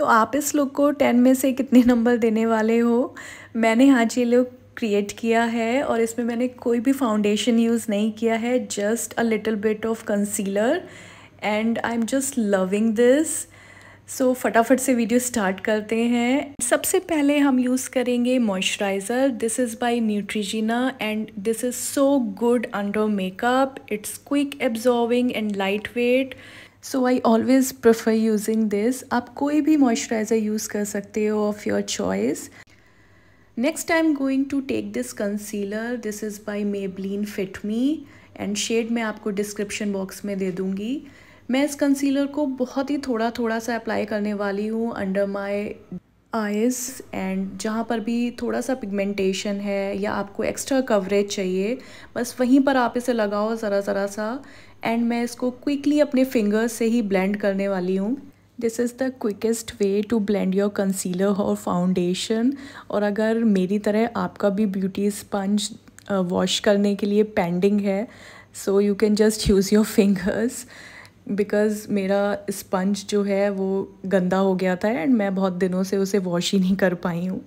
तो आप इस लुक को टेन में से कितने नंबर देने वाले हो मैंने आज हाँ ये लुक क्रिएट किया है और इसमें मैंने कोई भी फाउंडेशन यूज़ नहीं किया है just a little bit of concealer and I am just loving this so फटाफट से वीडियो स्टार्ट करते हैं सबसे पहले हम यूज़ करेंगे moisturizer this is by Neutrogena and this is so good under makeup it's quick absorbing and lightweight so I always prefer using this आप कोई भी मॉइस्चराइज़र यूज़ कर सकते हो of your choice next time going to take this concealer this is by Maybelline Fit Me and shade मैं आपको description box में दे दूँगी मैं इस कंसीलर को बहुत ही थोड़ा थोड़ा सा अप्लाई करने वाली हूँ अंडर माई आइज़ एंड जहाँ पर भी थोड़ा सा पिगमेंटेशन है या आपको एक्स्ट्रा कवरेज चाहिए बस वहीं पर आप इसे लगाओ ज़रा ज़रा सा एंड मैं इसको क्विकली अपने फिंगर्स से ही ब्लेंड करने वाली हूँ this is the quickest way to blend your concealer और फाउंडेशन और अगर मेरी तरह आपका भी ब्यूटी स्पंज वॉश करने के लिए पेंडिंग है so you can just use your fingers because मेरा स्पंज जो है वो गंदा हो गया था एंड मैं बहुत दिनों से उसे वॉश ही नहीं कर पाई हूँ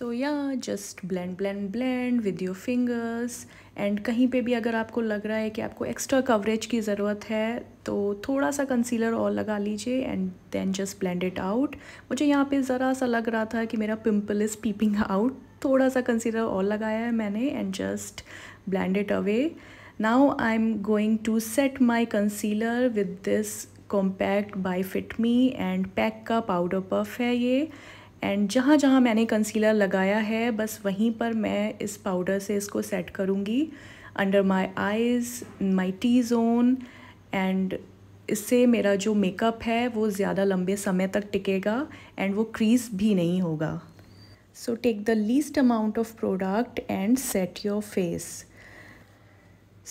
सो या just blend blend blend with your fingers and कहीं पे भी अगर आपको लग रहा है कि आपको एक्स्ट्रा कवरेज की ज़रूरत है तो थोड़ा सा कंसीलर और लगा लीजिए and then just blend it out मुझे यहाँ पे ज़रा सा लग रहा था कि मेरा पिम्पल इज़ पीपिंग आउट थोड़ा सा कंसीलर और लगाया है मैंने and just blend it away I am going to set my concealer with this compact by Fit Me and PAC का पाउडर पफ है ये एंड जहाँ जहाँ मैंने कंसीलर लगाया है बस वहीं पर मैं इस पाउडर से इसको सेट करूँगी under my eyes my T zone and इससे मेरा जो मेकअप है वो ज़्यादा लंबे समय तक टिकेगा एंड वो क्रीज भी नहीं होगा so take the least amount of product and set your face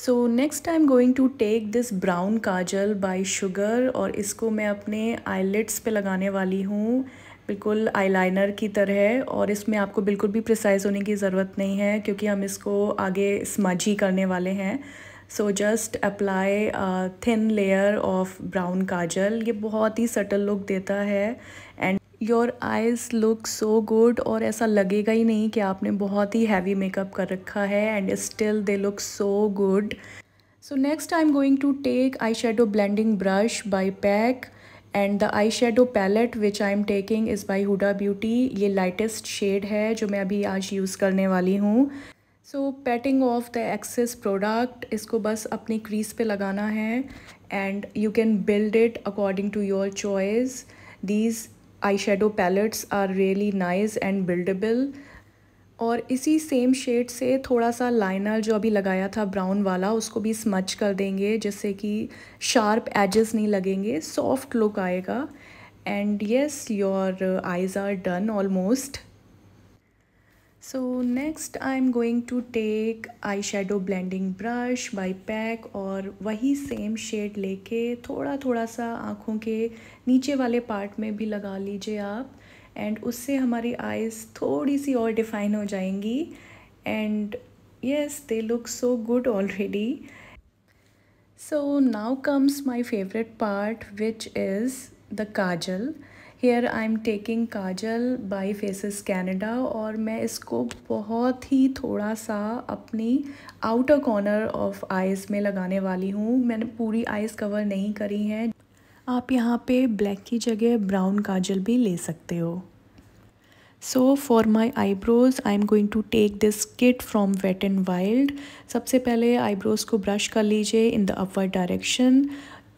so next I am going to take this brown kajal by Sugar और इसको मैं अपने आईलेट्स पे लगाने वाली हूँ बिल्कुल आईलाइनर की तरह और इसमें आपको बिल्कुल भी प्रिसाइज होने की ज़रूरत नहीं है क्योंकि हम इसको आगे स्मजी करने वाले हैं so just apply thin layer of brown kajal ये बहुत ही सटल लुक देता है and your eyes look so good और ऐसा लगेगा ही नहीं कि आपने बहुत ही हैवी मेकअप कर रखा है and still they look so good so next I am going to take eye shadow blending brush by PAC and the eye shadow palette which I am taking is by Huda Beauty ये lightest shade है जो मैं अभी आज use करने वाली हूँ so patting off the excess product इसको बस अपनी क्रीज पे लगाना है and you can build it according to your choice these eye shadow palettes are really nice and buildable और इसी सेम शेड से थोड़ा सा लाइनर जो अभी लगाया था ब्राउन वाला उसको भी स्मच कर देंगे जिससे कि शार्प एजेस नहीं लगेंगे सॉफ्ट लुक आएगा and yes your eyes are done almost so next I am going to take eye shadow blending brush by PAC और वही सेम शेड लेके थोड़ा थोड़ा सा आँखों के नीचे वाले पार्ट में भी लगा लीजिए आप एंड उससे हमारी आइज़ थोड़ी सी और डिफ़ाइन हो जाएंगी and yes they look so good already so now comes my favourite part which is the kajal here I am taking kajal by Faces Canada और मैं इसको बहुत ही थोड़ा सा अपनी आउटर कॉर्नर ऑफ आइज़ में लगाने वाली हूँ मैंने पूरी आइज़ कवर नहीं करी हैं आप यहाँ पे ब्लैक की जगह ब्राउन काजल भी ले सकते हो so for my eyebrows I am going to take this kit from Wet and Wild सबसे पहले आईब्रोज़ को ब्रश कर लीजिए इन द अपर डायरेक्शन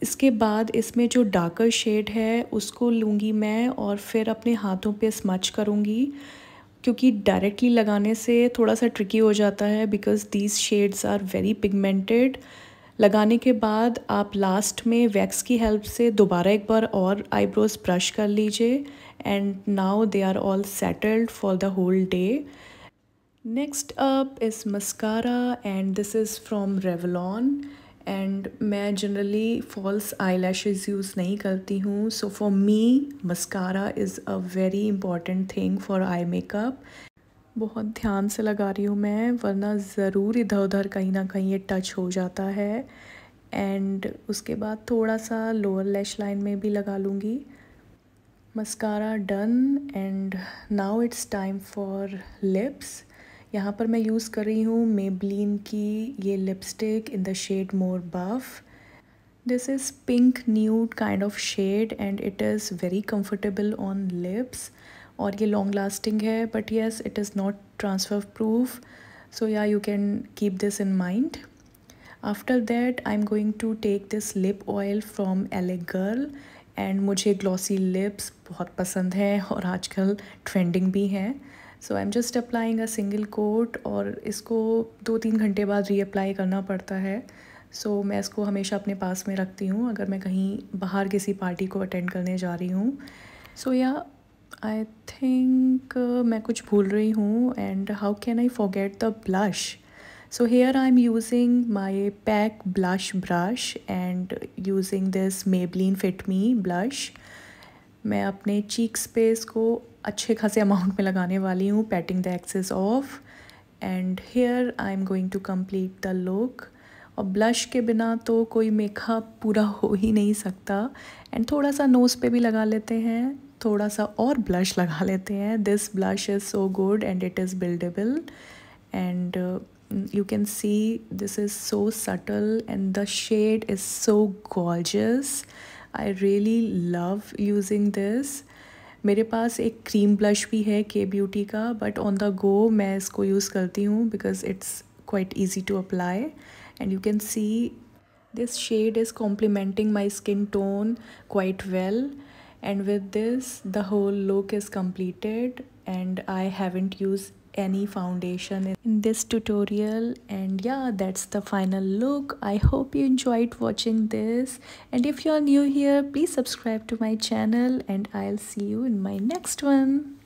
इसके बाद इसमें जो डार्कर शेड है उसको लूँगी मैं और फिर अपने हाथों पे स्मच करूँगी क्योंकि डायरेक्टली लगाने से थोड़ा सा ट्रिकी हो जाता है because these shades are very pigmented लगाने के बाद आप लास्ट में वैक्स की हेल्प से दोबारा एक बार और आईब्रोज ब्रश कर लीजिए and now they are all settled for the whole day next up is mascara and this is from Revlon and मैं generally false eye lashes use नहीं करती हूँ so for me mascara is a very important thing for eye makeup बहुत ध्यान से लगा रही हूँ मैं वरना ज़रूर इधर उधर कहीं ना कहीं ये टच हो जाता है एंड उसके बाद थोड़ा सा लोअर लैश लाइन में भी लगा लूँगी mascara done and now it's time for lips यहाँ पर मैं यूज़ कर रही हूँ मेबलिन की ये lipstick in the shade More Buff this is pink nude kind of shade and it is very comfortable on lips और ये लॉन्ग लास्टिंग है but yes it is not transfer proof so या you can keep this in mind after that I am going to take this lip oil from Elle Girl and मुझे glossy lips बहुत पसंद है और आजकल trending भी हैं सो आई am just applying a single coat और इसको दो तीन घंटे बाद रीअप्लाई करना पड़ता है सो so, मैं इसको हमेशा अपने पास में रखती हूँ अगर मैं कहीं बाहर किसी पार्टी को अटेंड करने जा रही हूँ सो so, या yeah, आई थिंक uh, मैं कुछ भूल रही हूँ and how can I forget the blush so here I am using my pack blush brush and using this Maybelline fit me blush मैं अपने चीक स्पेस को अच्छे खासे अमाउंट में लगाने वाली हूँ patting the excess off and here I am going to complete the look और ब्लश के बिना तो कोई मेकअप पूरा हो ही नहीं सकता एंड थोड़ा सा नोज़ पे भी लगा लेते हैं थोड़ा सा और ब्लश लगा लेते हैं this blush is so good and it is buildable and you can see this is so subtle and the shade is so gorgeous I really love using this मेरे पास एक क्रीम ब्लश भी है के beauty का but on the go मैं इसको use करती हूँ because it's quite easy to apply and you can see this shade is complementing my skin tone quite well and with this the whole look is completed and I haven't used any foundation in this tutorial and yeah that's the final look i hope you enjoyed watching this and if you're new here please subscribe to my channel and i'll see you in my next one